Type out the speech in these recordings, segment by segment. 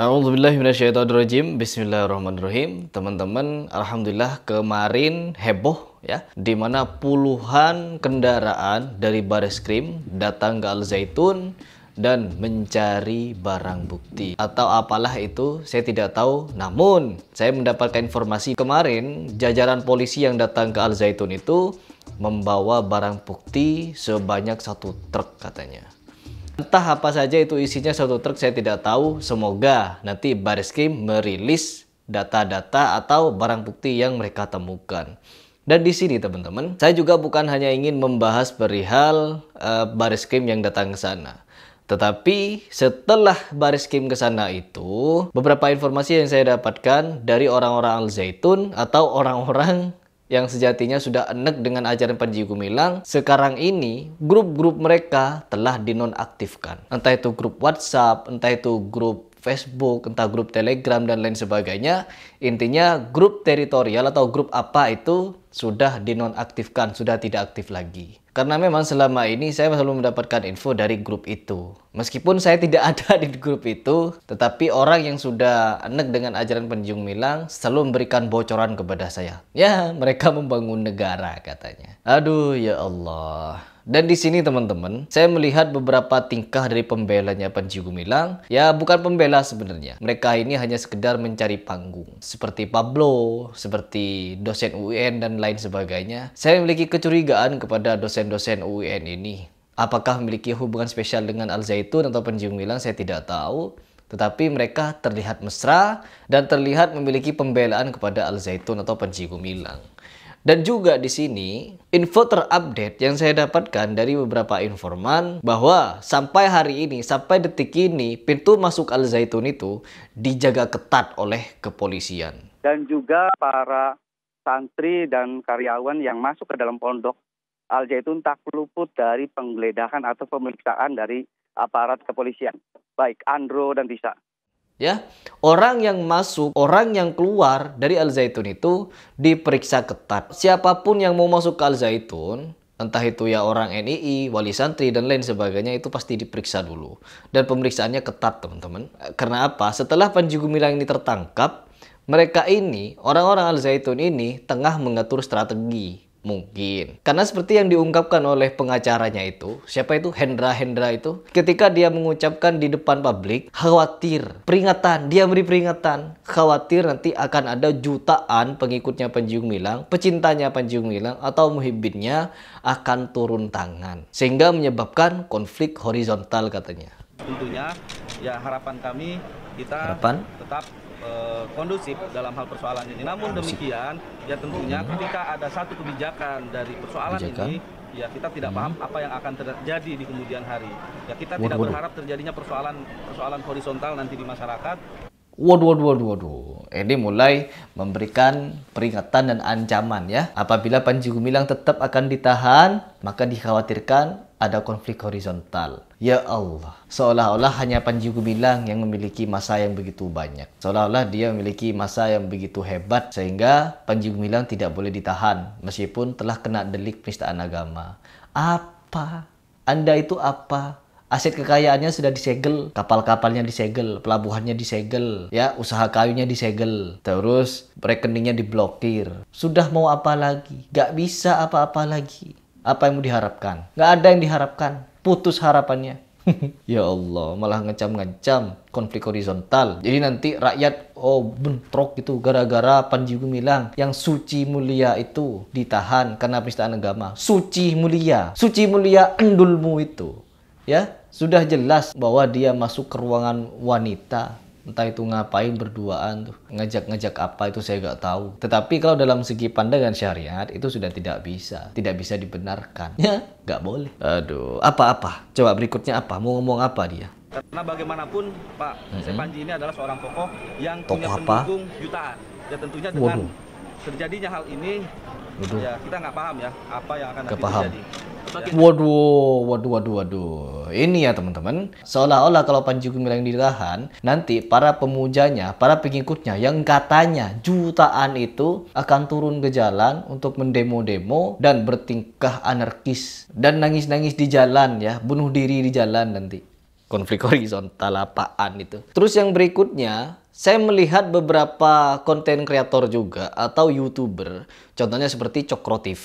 A'udzubillahiminasyaitonirrojim Bismillahirrahmanirrahim Teman-teman, Alhamdulillah kemarin heboh ya di mana puluhan kendaraan dari baris krim datang ke Al-Zaitun dan mencari barang bukti atau apalah itu saya tidak tahu namun saya mendapatkan informasi kemarin jajaran polisi yang datang ke Al-Zaitun itu membawa barang bukti sebanyak satu truk katanya Entah apa saja itu isinya satu truk saya tidak tahu. Semoga nanti Baris Krim merilis data-data atau barang bukti yang mereka temukan. Dan di sini teman-teman, saya juga bukan hanya ingin membahas perihal uh, Baris Krim yang datang ke sana. Tetapi setelah Baris Kim ke sana itu, beberapa informasi yang saya dapatkan dari orang-orang Al Zaitun atau orang-orang yang sejatinya sudah enek dengan ajaran Panji Gumilang, sekarang ini grup-grup mereka telah dinonaktifkan. Entah itu grup WhatsApp, entah itu grup Facebook, entah grup Telegram dan lain sebagainya. Intinya grup teritorial atau grup apa itu sudah dinonaktifkan, sudah tidak aktif lagi. Karena memang selama ini saya selalu mendapatkan info dari grup itu. Meskipun saya tidak ada di grup itu, tetapi orang yang sudah enek dengan ajaran penjung milang selalu memberikan bocoran kepada saya. Ya, mereka membangun negara katanya. Aduh ya Allah. Dan di sini teman-teman, saya melihat beberapa tingkah dari pembelanya Panji Gumilang. Ya bukan pembela sebenarnya. Mereka ini hanya sekedar mencari panggung. Seperti Pablo, seperti dosen UIN dan lain sebagainya. Saya memiliki kecurigaan kepada dosen-dosen UIN ini. Apakah memiliki hubungan spesial dengan Al Zaitun atau Panji Gumilang saya tidak tahu. Tetapi mereka terlihat mesra dan terlihat memiliki pembelaan kepada Al Zaitun atau Panji Gumilang. Dan juga di sini info terupdate yang saya dapatkan dari beberapa informan bahwa sampai hari ini, sampai detik ini pintu masuk Al Zaitun itu dijaga ketat oleh kepolisian. Dan juga para santri dan karyawan yang masuk ke dalam pondok Al Zaitun tak luput dari penggeledahan atau pemeriksaan dari aparat kepolisian, baik Andro dan Tisa ya orang yang masuk orang yang keluar dari al zaitun itu diperiksa ketat siapapun yang mau masuk ke al zaitun entah itu ya orang NII, wali santri dan lain sebagainya itu pasti diperiksa dulu dan pemeriksaannya ketat teman-teman karena apa setelah Panji Gumilang ini tertangkap mereka ini orang-orang Al Zaitun ini tengah mengatur strategi Mungkin. Karena seperti yang diungkapkan oleh pengacaranya itu, siapa itu Hendra Hendra itu, ketika dia mengucapkan di depan publik, khawatir, peringatan, dia beri peringatan, khawatir nanti akan ada jutaan pengikutnya Panji Gumilang pecintanya Panji Gumilang atau muhibbinnya akan turun tangan sehingga menyebabkan konflik horizontal katanya. Tentunya ya harapan kami kita harapan? tetap uh, kondusif dalam hal persoalan ini. Namun demikian, ya tentunya hmm. ketika ada satu kebijakan dari persoalan kebijakan. ini, ya kita tidak hmm. paham apa yang akan terjadi di kemudian hari. Ya kita waduh, tidak waduh. berharap terjadinya persoalan persoalan horizontal nanti di masyarakat. Waduh, waduh, waduh, waduh. Ini mulai memberikan peringatan dan ancaman ya. Apabila Panji Gumilang tetap akan ditahan, maka dikhawatirkan ada konflik horizontal. Ya Allah, seolah-olah hanya Panji Gumilang yang memiliki masa yang begitu banyak. Seolah-olah dia memiliki masa yang begitu hebat sehingga Panji Gumilang tidak boleh ditahan meskipun telah kena delik penistaan agama. Apa? Anda itu apa? aset kekayaannya sudah disegel, kapal-kapalnya disegel, pelabuhannya disegel, ya usaha kayunya disegel, terus rekeningnya diblokir. Sudah mau apa lagi? Gak bisa apa-apa lagi. Apa yang mau diharapkan? Gak ada yang diharapkan. Putus harapannya. ya Allah, malah ngecam-ngecam konflik horizontal. Jadi nanti rakyat oh bentrok gitu gara-gara Panji Gumilang yang suci mulia itu ditahan karena penistaan agama. Suci mulia, suci mulia endulmu itu ya sudah jelas bahwa dia masuk ke ruangan wanita entah itu ngapain berduaan tuh ngajak-ngajak apa itu saya nggak tahu tetapi kalau dalam segi pandangan syariat itu sudah tidak bisa tidak bisa dibenarkan ya nggak boleh aduh apa-apa coba berikutnya apa mau ngomong apa dia karena bagaimanapun Pak mm -hmm. Panji ini adalah seorang tokoh yang tokoh punya pendukung jutaan ya tentunya dengan Waduh. terjadinya hal ini ya, kita nggak paham ya apa yang akan paham. terjadi Waduh, waduh, waduh, waduh. Ini ya teman-teman, seolah-olah kalau Panji Gumilang ditahan, nanti para pemujanya, para pengikutnya yang katanya jutaan itu akan turun ke jalan untuk mendemo-demo dan bertingkah anarkis dan nangis-nangis di jalan ya, bunuh diri di jalan nanti konflik horizontal apaan itu. Terus yang berikutnya, saya melihat beberapa konten kreator juga atau youtuber contohnya seperti Cokro TV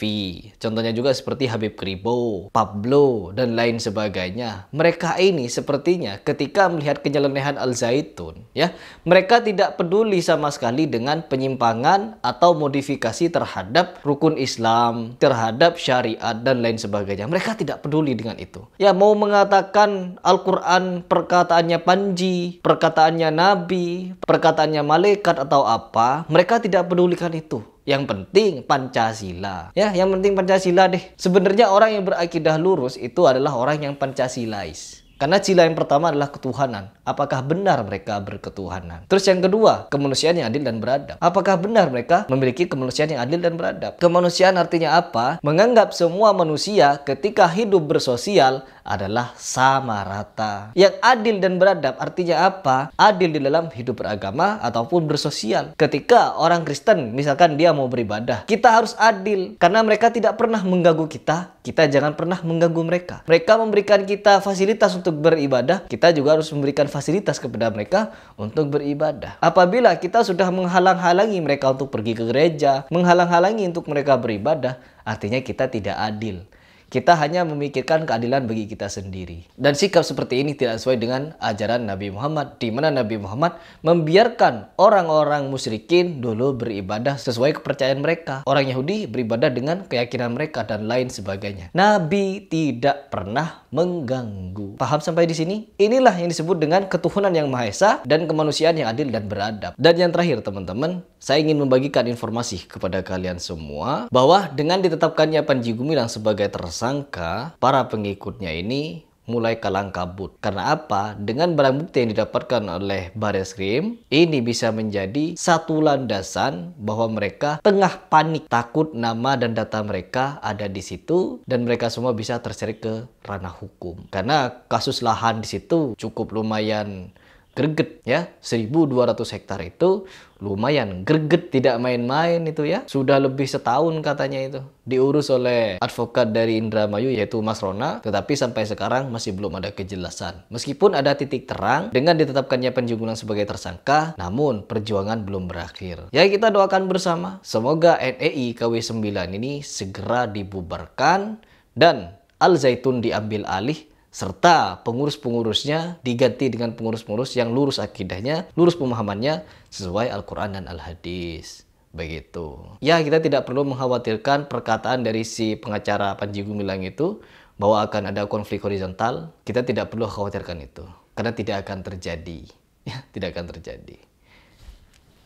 contohnya juga seperti Habib Kribo Pablo dan lain sebagainya mereka ini sepertinya ketika melihat kenyelenehan Al Zaitun ya mereka tidak peduli sama sekali dengan penyimpangan atau modifikasi terhadap rukun Islam terhadap syariat dan lain sebagainya mereka tidak peduli dengan itu ya mau mengatakan Al-Quran perkataannya Panji perkataannya Nabi perkataannya malaikat atau apa, mereka tidak pedulikan itu. Yang penting Pancasila. Ya, yang penting Pancasila deh. Sebenarnya orang yang berakidah lurus itu adalah orang yang Pancasilais. Karena sila yang pertama adalah ketuhanan. Apakah benar mereka berketuhanan? Terus yang kedua, kemanusiaan yang adil dan beradab. Apakah benar mereka memiliki kemanusiaan yang adil dan beradab? Kemanusiaan artinya apa? Menganggap semua manusia ketika hidup bersosial adalah sama rata. Yang adil dan beradab artinya apa? Adil di dalam hidup beragama ataupun bersosial. Ketika orang Kristen misalkan dia mau beribadah, kita harus adil karena mereka tidak pernah mengganggu kita, kita jangan pernah mengganggu mereka. Mereka memberikan kita fasilitas untuk beribadah, kita juga harus memberikan fasilitas kepada mereka untuk beribadah. Apabila kita sudah menghalang-halangi mereka untuk pergi ke gereja, menghalang-halangi untuk mereka beribadah, artinya kita tidak adil. Kita hanya memikirkan keadilan bagi kita sendiri. Dan sikap seperti ini tidak sesuai dengan ajaran Nabi Muhammad, di mana Nabi Muhammad membiarkan orang-orang musyrikin dulu beribadah sesuai kepercayaan mereka. Orang Yahudi beribadah dengan keyakinan mereka dan lain sebagainya. Nabi tidak pernah mengganggu. Paham sampai di sini? Inilah yang disebut dengan ketuhanan yang Maha Esa dan kemanusiaan yang adil dan beradab. Dan yang terakhir teman-teman, saya ingin membagikan informasi kepada kalian semua bahwa dengan ditetapkannya Panji Gumilang sebagai tersangka, para pengikutnya ini mulai kalang kabut. Karena apa? Dengan barang bukti yang didapatkan oleh Baris Krim, ini bisa menjadi satu landasan bahwa mereka tengah panik, takut nama dan data mereka ada di situ dan mereka semua bisa terseret ke ranah hukum. Karena kasus lahan di situ cukup lumayan greget ya 1200 hektar itu lumayan greget tidak main-main itu ya sudah lebih setahun katanya itu diurus oleh advokat dari Indramayu yaitu Mas Rona tetapi sampai sekarang masih belum ada kejelasan meskipun ada titik terang dengan ditetapkannya Penjunggulan sebagai tersangka namun perjuangan belum berakhir ya kita doakan bersama semoga NEI KW9 ini segera dibubarkan dan Al Zaitun diambil alih serta pengurus-pengurusnya diganti dengan pengurus-pengurus yang lurus akidahnya, lurus pemahamannya sesuai Al-Quran dan Al-Hadis. Begitu. Ya, kita tidak perlu mengkhawatirkan perkataan dari si pengacara Panji Gumilang itu bahwa akan ada konflik horizontal. Kita tidak perlu khawatirkan itu. Karena tidak akan terjadi. Ya, tidak akan terjadi.